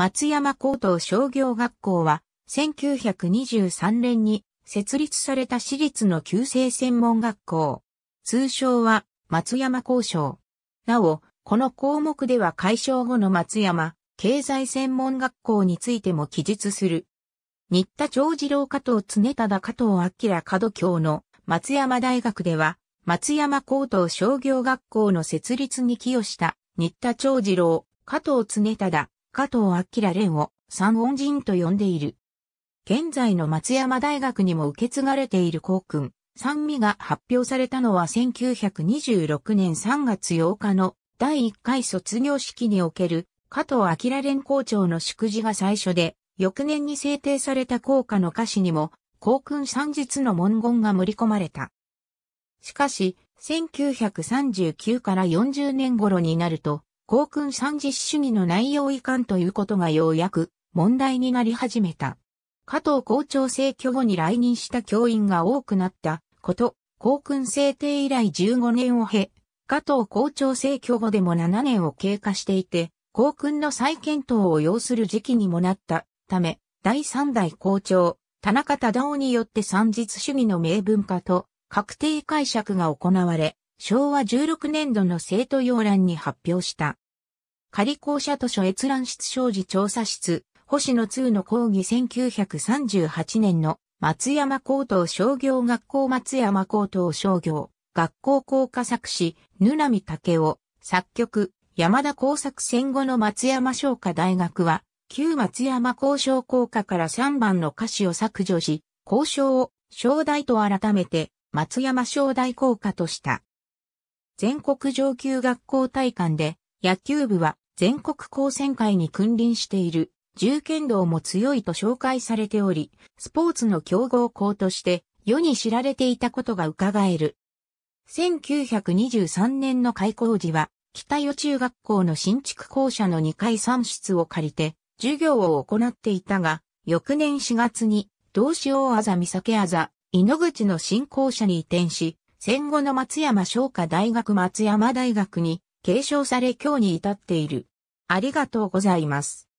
松山高等商業学校は、1923年に設立された私立の旧制専門学校。通称は、松山高校。なお、この項目では解消後の松山、経済専門学校についても記述する。新田長次郎加藤常忠加藤明門教の松山大学では、松山高等商業学校の設立に寄与した、新田長次郎、加藤常忠、加藤明蓮を三恩人と呼んでいる。現在の松山大学にも受け継がれている校訓、三味が発表されたのは1926年3月8日の第1回卒業式における加藤明蓮校長の祝辞が最初で、翌年に制定された校歌の歌詞にも、校訓三日の文言が盛り込まれた。しかし、1939から40年頃になると、公訓三実主義の内容遺憾ということがようやく問題になり始めた。加藤校長制挙後に来任した教員が多くなったこと、公訓制定以来15年を経、加藤校長制挙後でも7年を経過していて、公訓の再検討を要する時期にもなったため、第3代校長、田中忠夫によって三実主義の明文化と確定解釈が行われ、昭和16年度の生徒要覧に発表した。仮校舎図書閲覧室商事調査室、星野通の講義1938年の松山高等商業学校松山高等商業学校校歌作詞、ぬなみたけ作曲、山田工作戦後の松山商科大学は、旧松山交渉校歌から3番の歌詞を削除し、交渉を商大と改めて松山商大校歌とした。全国上級学校体館で野球部は全国高専会に君臨している、重剣道も強いと紹介されており、スポーツの強豪校として世に知られていたことが伺える。1923年の開校時は、北予中学校の新築校舎の2階3室を借りて、授業を行っていたが、翌年4月に、同志大あざ三酒あざ、井ノ口の新校舎に移転し、戦後の松山商科大学松山大学に継承され今日に至っている。ありがとうございます。